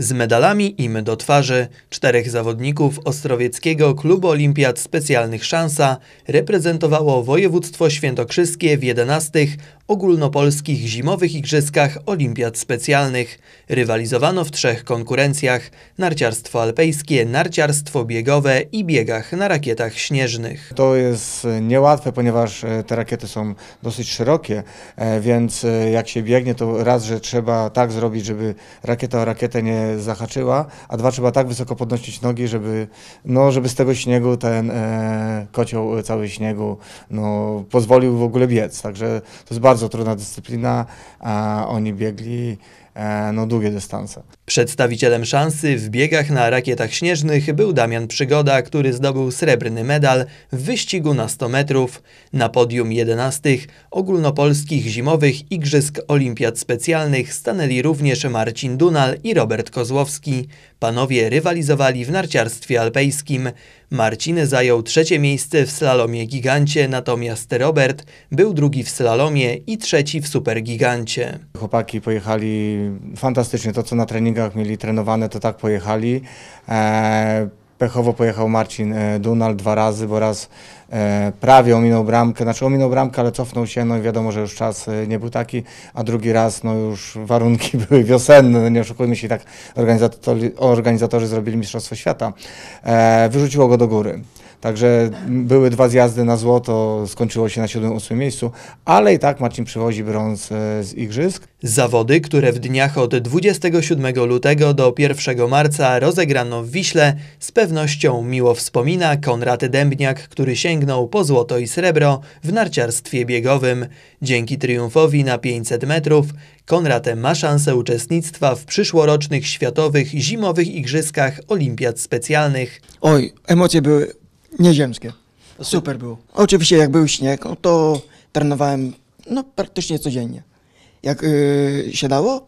Z medalami im do twarzy czterech zawodników Ostrowieckiego Klubu Olimpiad Specjalnych Szansa reprezentowało województwo świętokrzyskie w 11 ogólnopolskich zimowych igrzyskach olimpiad specjalnych. Rywalizowano w trzech konkurencjach – narciarstwo alpejskie, narciarstwo biegowe i biegach na rakietach śnieżnych. To jest niełatwe, ponieważ e, te rakiety są dosyć szerokie, e, więc e, jak się biegnie, to raz, że trzeba tak zrobić, żeby rakieta o rakietę nie zahaczyła, a dwa trzeba tak wysoko podnosić nogi, żeby, no, żeby z tego śniegu ten e, kocioł e, cały śniegu no, pozwolił w ogóle biec. Także to jest bardzo trudna dyscyplina, a oni biegli E, no, długie dystanse. Przedstawicielem szansy w biegach na rakietach śnieżnych był Damian Przygoda, który zdobył srebrny medal w wyścigu na 100 metrów. Na podium 11 ogólnopolskich zimowych Igrzysk Olimpiad Specjalnych stanęli również Marcin Dunal i Robert Kozłowski. Panowie rywalizowali w narciarstwie alpejskim. Marcin zajął trzecie miejsce w slalomie gigancie, natomiast Robert był drugi w slalomie i trzeci w supergigancie. Chłopaki pojechali fantastycznie. To, co na treningach mieli trenowane, to tak pojechali. E, pechowo pojechał Marcin e, Dunal dwa razy, bo raz e, prawie ominął bramkę, znaczy ominął bramkę, ale cofnął się, no i wiadomo, że już czas nie był taki, a drugi raz, no już warunki były wiosenne, no nie oszukujmy się, tak organizatorzy, organizatorzy zrobili Mistrzostwo Świata. Wyrzuciło go do góry. Także były dwa zjazdy na złoto, skończyło się na 7-8 miejscu, ale i tak Marcin przywozi brąz e, z igrzysk. Zawody, które w dniach od 27 lutego do 1 marca rozegrano w Wiśle, z pewnością miło wspomina Konrad Dębniak, który sięgnął po złoto i srebro w narciarstwie biegowym. Dzięki triumfowi na 500 metrów Konrad ma szansę uczestnictwa w przyszłorocznych światowych zimowych igrzyskach olimpiad specjalnych. Oj, emocje były nieziemskie. Super było. Oczywiście jak był śnieg, no to trenowałem no, praktycznie codziennie. Jak yy, się dało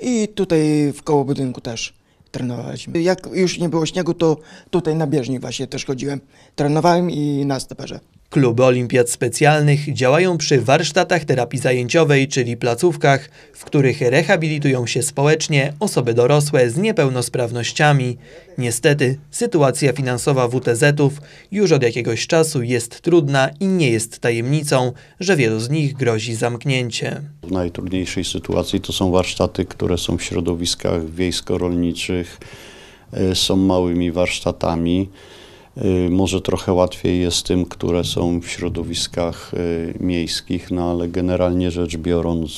i tutaj w koło budynku też trenowaliśmy. Jak już nie było śniegu, to tutaj na bieżni właśnie też chodziłem. Trenowałem i na steperze. Kluby olimpiad specjalnych działają przy warsztatach terapii zajęciowej, czyli placówkach, w których rehabilitują się społecznie osoby dorosłe z niepełnosprawnościami. Niestety sytuacja finansowa WTZ-ów już od jakiegoś czasu jest trudna i nie jest tajemnicą, że wielu z nich grozi zamknięcie. W najtrudniejszej sytuacji to są warsztaty, które są w środowiskach wiejsko-rolniczych, e, są małymi warsztatami. Y, może trochę łatwiej jest tym, które są w środowiskach y, miejskich, no ale generalnie rzecz biorąc,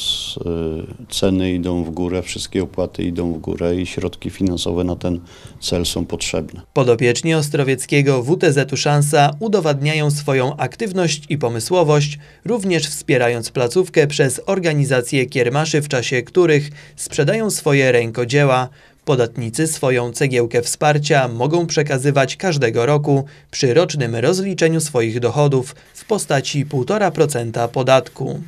y, ceny idą w górę, wszystkie opłaty idą w górę i środki finansowe na ten cel są potrzebne. Podopieczni Ostrowieckiego WTZ-u Szansa udowadniają swoją aktywność i pomysłowość, również wspierając placówkę przez organizację kiermaszy, w czasie których sprzedają swoje rękodzieła, Podatnicy swoją cegiełkę wsparcia mogą przekazywać każdego roku przy rocznym rozliczeniu swoich dochodów w postaci 1,5% podatku.